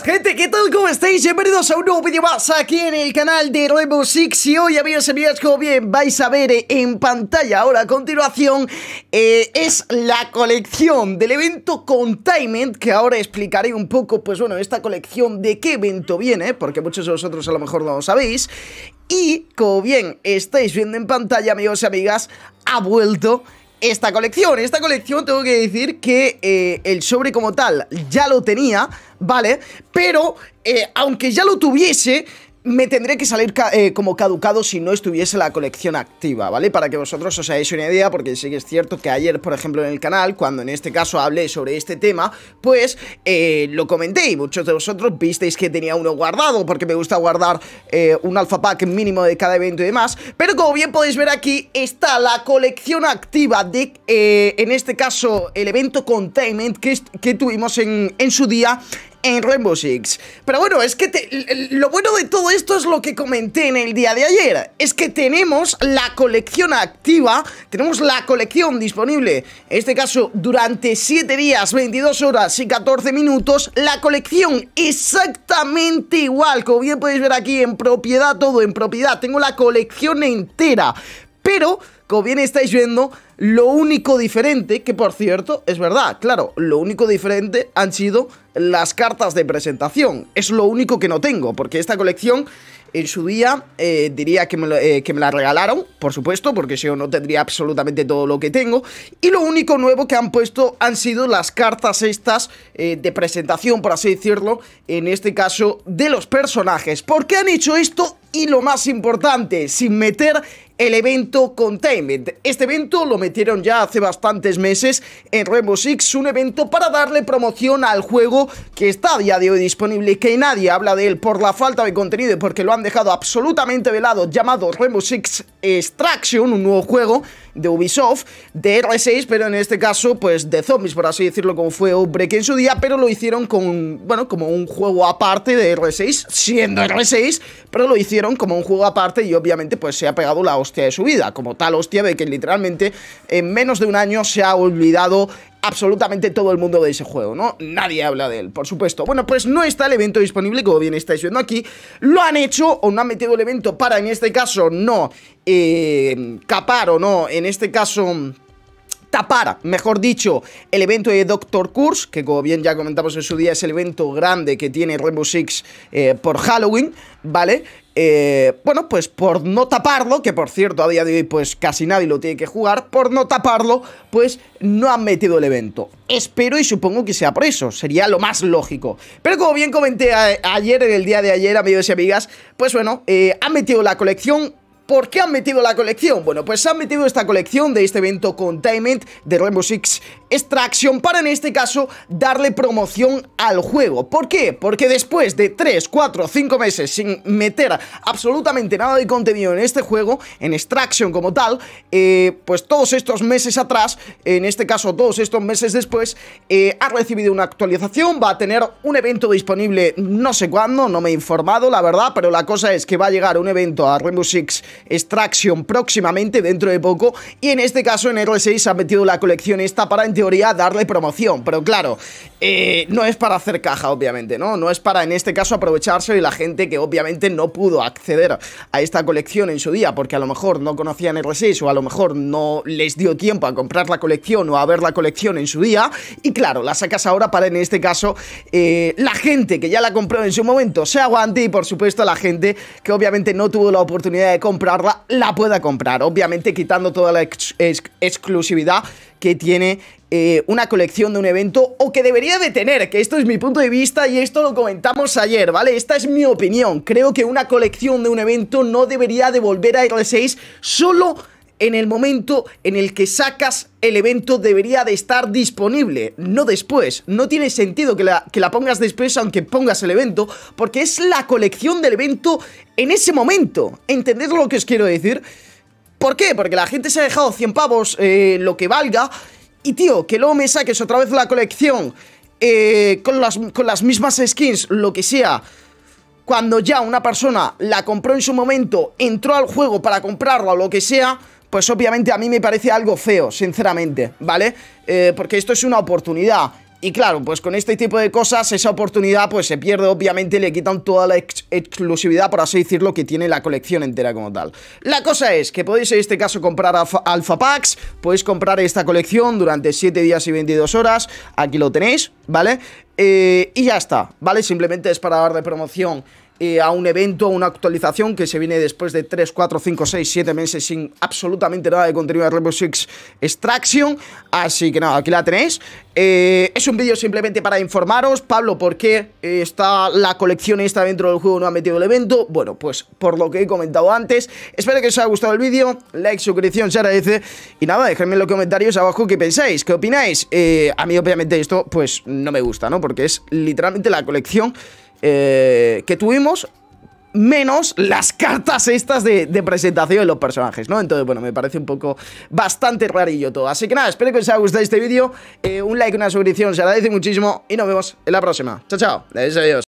gente, ¿qué tal? ¿Cómo estáis? Bienvenidos a un nuevo vídeo más aquí en el canal de Rainbow Six Y hoy, amigos y amigas, como bien vais a ver eh, en pantalla ahora a continuación eh, Es la colección del evento Containment Que ahora explicaré un poco, pues bueno, esta colección de qué evento viene Porque muchos de vosotros a lo mejor no lo sabéis Y, como bien estáis viendo en pantalla, amigos y amigas, ha vuelto esta colección. Esta colección tengo que decir que eh, el sobre como tal ya lo tenía, ¿vale? Pero eh, aunque ya lo tuviese, me tendré que salir eh, como caducado si no estuviese la colección activa, ¿vale? Para que vosotros os hagáis una idea, porque sí que es cierto que ayer, por ejemplo, en el canal, cuando en este caso hablé sobre este tema, pues eh, lo comenté y muchos de vosotros visteis que tenía uno guardado, porque me gusta guardar eh, un alfa pack mínimo de cada evento y demás. Pero como bien podéis ver aquí, está la colección activa de, en este caso, el evento containment que, que tuvimos en, en su día en Rainbow Six. Pero bueno, es que lo bueno de todo esto es lo que comenté en el día de ayer. Es que tenemos la colección activa, tenemos la colección disponible. En este caso, durante 7 días, 22 horas y 14 minutos, la colección exactamente igual. Como bien podéis ver aquí en propiedad, todo en propiedad. Tengo la colección entera. Pero, como bien estáis viendo, lo único diferente, que por cierto, es verdad, claro, lo único diferente han sido las cartas de presentación. Es lo único que no tengo, porque esta colección en su día eh, diría que me, eh, que me, la regalaron, por supuesto, porque si no, no tendría absolutamente todo lo que tengo. Y lo único nuevo que han puesto han sido las cartas estas eh, de presentación, por así decirlo, en este caso de los personajes. ¿Por qué han hecho esto? Y lo más importante, sin meter el evento Containment. Este evento lo metieron ya hace bastantes meses en Rainbow Six, un evento para darle promoción al juego que está a día de hoy disponible, Y que nadie habla de él por la falta de contenido y porque lo han dejado absolutamente velado, llamado Rainbow Six Extraction, un nuevo juego de Ubisoft, de R6, pero en este caso, pues de zombies, por así decirlo, como fue break en su día, pero lo hicieron con, bueno, como un juego aparte de R6, siendo R6, pero lo hicieron como un juego aparte y obviamente pues se ha pegado la hostia de su vida, como tal hostia de que literalmente en menos de un año se ha olvidado absolutamente todo el mundo de ese juego, ¿no? Nadie habla de él, por supuesto. Bueno, pues no está el evento disponible, como bien estáis viendo aquí. Lo han hecho o no han metido el evento para, en este caso, no eh, capar o no, en este caso tapar, mejor dicho, el evento de Doctor Curse, que como bien ya comentamos en su día es el evento grande que tiene Rainbow Six eh, por Halloween, ¿vale? Eh, bueno, pues por no taparlo, que por cierto a día de hoy pues casi nadie lo tiene que jugar, por no taparlo, pues no han metido el evento. Espero y supongo que sea por eso, sería lo más lógico. Pero como bien comenté ayer, en el día de ayer, amigos y amigas, pues bueno, eh, han metido la colección ¿Por qué han metido la colección? Bueno, pues han metido esta colección de este evento Containment de Rainbow Six extracción para en este caso darle promoción al juego. ¿Por qué? Porque después de 3, 4, 5 meses sin meter absolutamente nada de contenido en este juego, en extracción como tal, eh, pues todos estos meses atrás, en este caso todos estos meses después, eh, ha recibido una actualización, va a tener un evento disponible no sé cuándo, no me he informado la verdad, pero la cosa es que va a llegar un evento a Rainbow Six Extraction próximamente, dentro de poco, y en este caso en R6 ha metido la colección esta para entender darle promoción, pero claro, eh, no es para hacer caja, obviamente, ¿no? No es para, en este caso, aprovecharse Y la gente que obviamente no pudo acceder a esta colección en su día, porque a lo mejor no conocían R6 o a lo mejor no les dio tiempo a comprar la colección o a ver la colección en su día, y claro, la sacas ahora para, en este caso, eh, la gente que ya la compró en su momento se aguante y, por supuesto, la gente que obviamente no tuvo la oportunidad de comprarla, la pueda comprar, obviamente quitando toda la exclusividad que tiene eh, una colección de un evento o que debería de tener, que esto es mi punto de vista y esto lo comentamos ayer, ¿vale? Esta es mi opinión, creo que una colección de un evento no debería de volver a R6 solo en el momento en el que sacas el evento debería de estar disponible, no después. No tiene sentido que la, que la pongas después aunque pongas el evento, porque es la colección del evento en ese momento. ¿Entendéis lo que os quiero decir? ¿Por qué? Porque la gente se ha dejado 100 pavos, eh, lo que valga, y tío, que luego me saques otra vez la colección eh, con, las, con las mismas skins, lo que sea. Cuando ya una persona la compró en su momento, entró al juego para comprarla o lo que sea, pues obviamente a mí me parece algo feo, sinceramente, ¿vale? Eh, porque esto es una oportunidad y claro, pues con este tipo de cosas esa oportunidad pues se pierde obviamente le quitan toda la exclusividad, por así decirlo, que tiene la colección entera como tal. La cosa es que podéis en este caso comprar alfa, Packs, podéis comprar esta colección durante 7 días y 22 horas, aquí lo tenéis, ¿vale? Eh, y ya está, ¿vale? Simplemente es para dar de promoción eh, a un evento, a una actualización que se viene después de 3, 4, 5, 6, 7 meses sin absolutamente nada de contenido de Rainbow Six Extraction. Así que nada, aquí la tenéis. Eh, es un vídeo simplemente para informaros, Pablo, por qué eh, está la colección esta dentro del juego, no ha metido el evento. Bueno, pues por lo que he comentado antes. Espero que os haya gustado el vídeo, like, suscripción, se agradece. Y nada, dejadme en los comentarios abajo qué pensáis, qué opináis. a mí obviamente esto pues no me gusta, ¿no? Porque es literalmente la colección eh, que tuvimos menos las cartas estas de, presentación de los personajes, ¿no? Entonces, bueno, me parece un poco bastante rarillo todo. Así que nada, espero que os haya gustado este vídeo. Eh, un like, una suscripción, se agradece muchísimo y nos vemos en la próxima. Chao, chao. Adiós, adiós.